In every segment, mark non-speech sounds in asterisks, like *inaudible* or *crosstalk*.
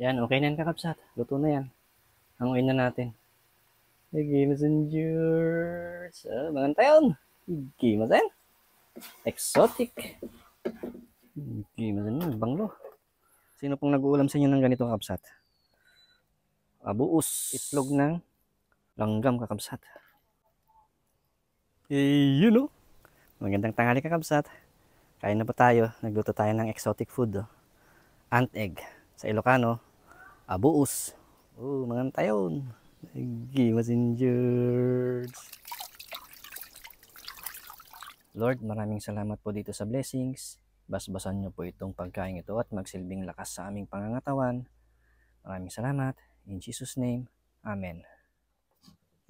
Yan, okay na yan kakabsat. Luto na yan. Hanguin na natin. Game is endure. So, magantayon. Game is Exotic. Game is endure. Banglo. Sino pong nag-uulam sa inyo ng ganito kakabsat? Abuus. Itlog ng langgam kakabsat. Eh, you oh. know. Magandang tanghali kakabsat. Kain na po tayo. Nagluto tayo ng exotic food. Oh. Ant egg. Sa Ilocano, abuos oh mga tayon Igi messengers Lord maraming salamat po dito sa blessings basbasan nyo po itong pagkain ito at magsilbing lakas sa aming pangangatawan maraming salamat in Jesus name Amen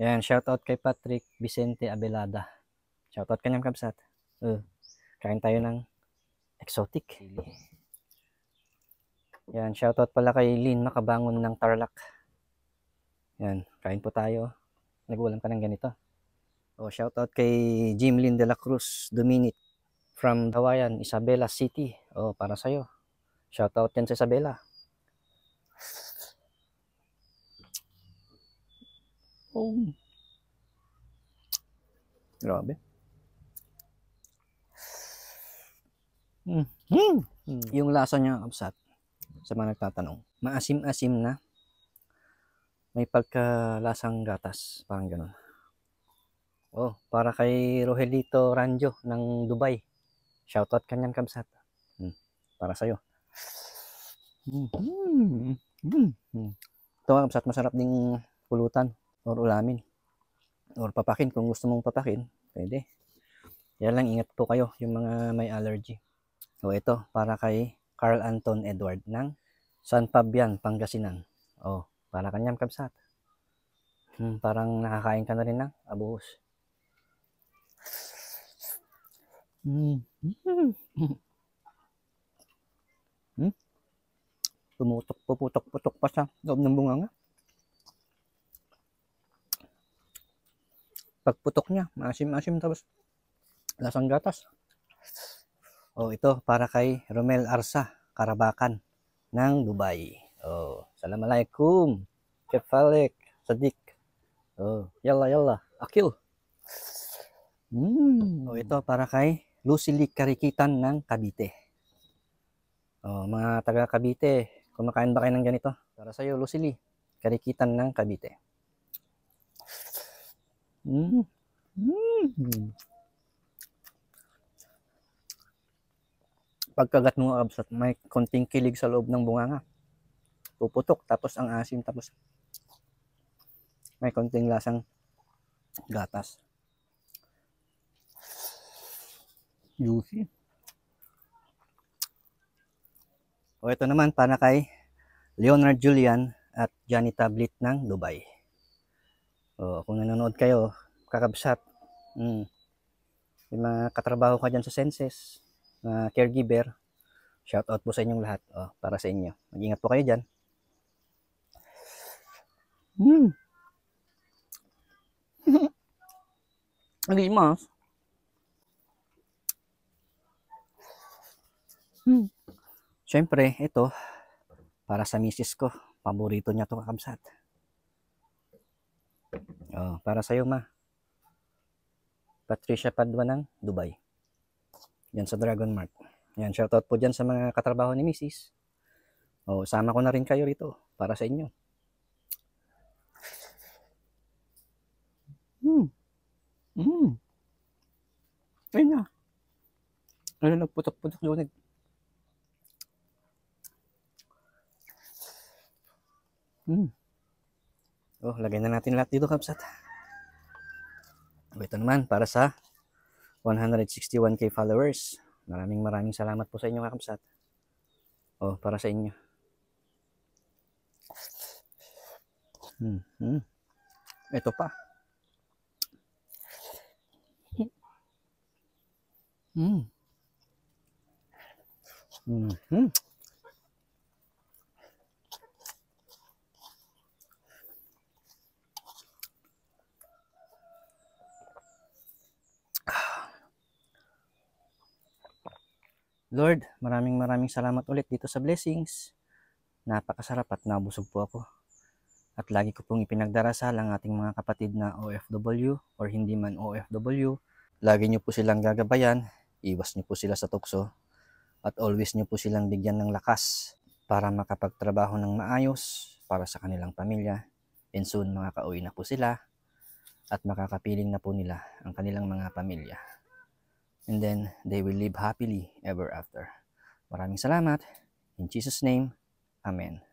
yan shoutout kay Patrick Vicente Abelada shoutout kanyang kamsat uh, kain tayo ng exotic yan, shoutout pala kay Lynn Makabangon ng Tarlac. Yan, kain po tayo. Nagulam ka ng ganito. O, oh, shoutout kay Jim Lynn de la Cruz Dominic from Dawayan, Isabela City. O, oh, para sa'yo. Shoutout yan sa Isabela. Oh. Grabe. Mm. Mm. Yung lasa niya, absat sa mga nagtatanong. Maasim-asim na. May pagkalasang gatas. Parang ganun. Oh, para kay Rogelito Ranjo ng Dubai. Shoutout kanyang kamsat. Hmm, para sa'yo. Mm -hmm. Mm -hmm. Ito ang kamsat masarap ding pulutan or ulamin. Or papakin kung gusto mong papakin. Pwede. Kaya lang ingat po kayo yung mga may allergy. So ito para kay Carl Anton Edward ng San Fabian, Pangasinan. Oh, para kanyang kabsat. Hmm, parang nakakain ka na rin ng abuhos. Hmm. *laughs* Hmm? Pumutok, puputok, putok pa sa loob ng bunga nga. Pagputok niya, masim asim tapos lasang gatas. Oh, ito para kay Romel Arsa, Karabakan ng Dubai. Oh, Assalamualaikum. Kefalik, Sadik. Oh, yalla yalla, Akil. Mm. Oh, ito para kay Lucily Karikitan ng Cavite. Oh, mga taga Cavite, kumakain ba kayo ng ganito? Para sa iyo, Lucily Karikitan ng Cavite. Mm. Mm. pagkagat ng absat, may konting kilig sa loob ng bunganga. Puputok, tapos ang asim, tapos may konting lasang gatas. Juicy. O ito naman para kay Leonard Julian at Johnny Tablet ng Dubai. O kung nanonood kayo, kakabsat, mm, yung mga katrabaho ka dyan sa senses uh, caregiver. Shout out po sa inyong lahat oh, para sa inyo. Mag-ingat po kayo dyan. Hmm. Ang *laughs* mas. Hmm. Siyempre, ito, para sa misis ko, paborito niya to kakamsat. Oh, para sa iyo ma. Patricia Padua ng Dubai. Yan sa Dragon Mart. Yan, shoutout po dyan sa mga katrabaho ni Mrs. O, sama ko na rin kayo rito para sa inyo. Hmm. Hmm. Ayun na. Ano na, putok-putok yung nag... Hmm. Oh, lagay na natin lahat dito, Kapsat. O, ito naman, para sa 161k followers. Maraming maraming salamat po sa inyo kakamsat. O, oh, para sa inyo. Hmm, hmm. Ito pa. Hmm. Mm hmm. Lord, maraming maraming salamat ulit dito sa blessings. Napakasarap at nabusog po ako. At lagi ko pong ipinagdarasal ang ating mga kapatid na OFW or hindi man OFW. Lagi nyo po silang gagabayan, iwas nyo po sila sa tukso, at always nyo po silang bigyan ng lakas para makapagtrabaho ng maayos para sa kanilang pamilya. And soon makakauwi na po sila at makakapiling na po nila ang kanilang mga pamilya and then they will live happily ever after. Maraming salamat. In Jesus' name, Amen.